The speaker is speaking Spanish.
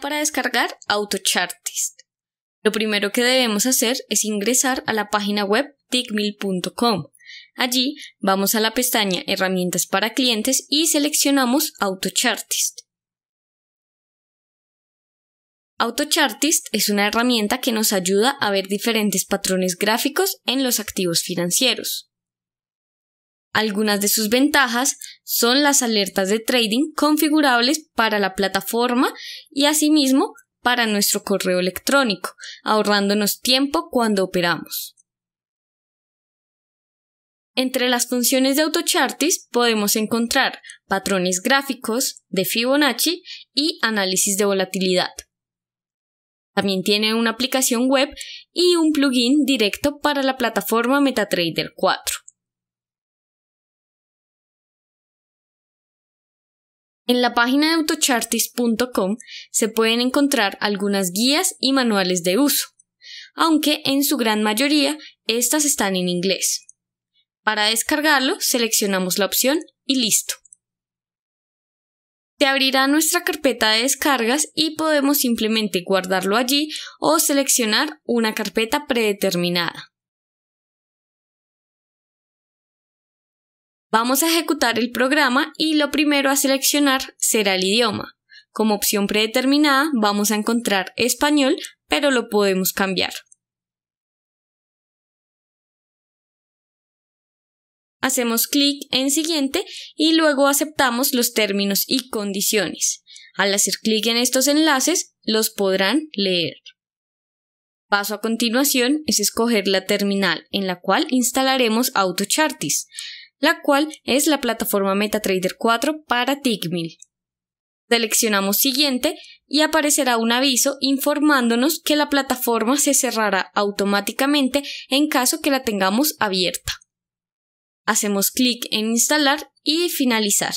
para descargar AutoChartist. Lo primero que debemos hacer es ingresar a la página web digmil.com. Allí vamos a la pestaña Herramientas para clientes y seleccionamos AutoChartist. AutoChartist es una herramienta que nos ayuda a ver diferentes patrones gráficos en los activos financieros. Algunas de sus ventajas son las alertas de trading configurables para la plataforma y asimismo para nuestro correo electrónico, ahorrándonos tiempo cuando operamos. Entre las funciones de AutoChartis podemos encontrar patrones gráficos de Fibonacci y análisis de volatilidad. También tiene una aplicación web y un plugin directo para la plataforma MetaTrader 4. En la página de autochartis.com se pueden encontrar algunas guías y manuales de uso, aunque en su gran mayoría estas están en inglés. Para descargarlo, seleccionamos la opción y listo. Se abrirá nuestra carpeta de descargas y podemos simplemente guardarlo allí o seleccionar una carpeta predeterminada. Vamos a ejecutar el programa y lo primero a seleccionar será el idioma. Como opción predeterminada vamos a encontrar español, pero lo podemos cambiar. Hacemos clic en siguiente y luego aceptamos los términos y condiciones. Al hacer clic en estos enlaces, los podrán leer. Paso a continuación es escoger la terminal en la cual instalaremos AutoChartis la cual es la plataforma MetaTrader 4 para Tickmill. Seleccionamos siguiente y aparecerá un aviso informándonos que la plataforma se cerrará automáticamente en caso que la tengamos abierta. Hacemos clic en instalar y finalizar.